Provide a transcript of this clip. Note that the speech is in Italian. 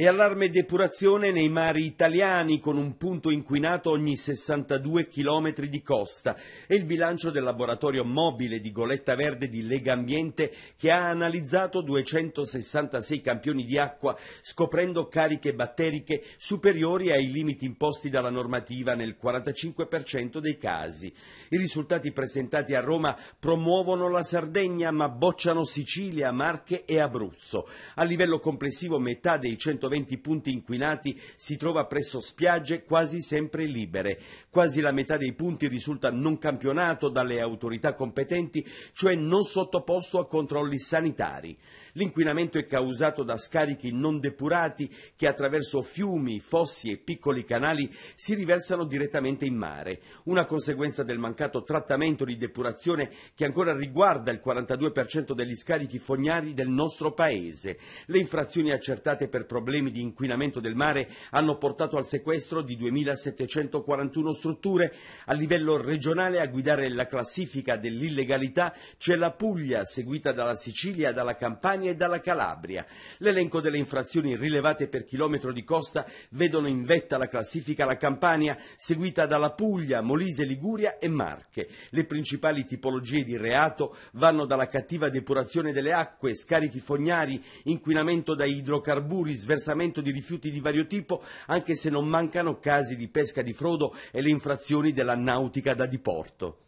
E allarme depurazione nei mari italiani con un punto inquinato ogni 62 km di costa e il bilancio del laboratorio mobile di Goletta Verde di Lega Ambiente che ha analizzato 266 campioni di acqua scoprendo cariche batteriche superiori ai limiti imposti dalla normativa nel 45% dei casi. I risultati presentati a Roma promuovono la Sardegna ma bocciano Sicilia, Marche e Abruzzo. A livello complessivo metà dei 100 120 punti inquinati si trova presso spiagge quasi sempre libere. Quasi la metà dei punti risulta non campionato dalle autorità competenti, cioè non sottoposto a controlli sanitari. L'inquinamento è causato da scarichi non depurati che attraverso fiumi, fossi e piccoli canali si riversano direttamente in mare. Una conseguenza del mancato trattamento di depurazione che ancora riguarda il 42% degli scarichi fognari del nostro paese. Le infrazioni accertate per problemi problemi di inquinamento del mare hanno portato al sequestro di 2.741 strutture. A livello regionale a guidare la classifica dell'illegalità c'è la Puglia, seguita dalla Sicilia, dalla Campania e dalla Calabria. L'elenco delle infrazioni rilevate per chilometro di costa vedono in vetta la classifica la Campania, seguita dalla Puglia, Molise, Liguria e Marche. Le principali tipologie di reato vanno dalla cattiva depurazione delle acque, scarichi fognari, inquinamento da idrocarburi, sversamento versamento di rifiuti di vario tipo, anche se non mancano casi di pesca di frodo e le infrazioni della nautica da diporto.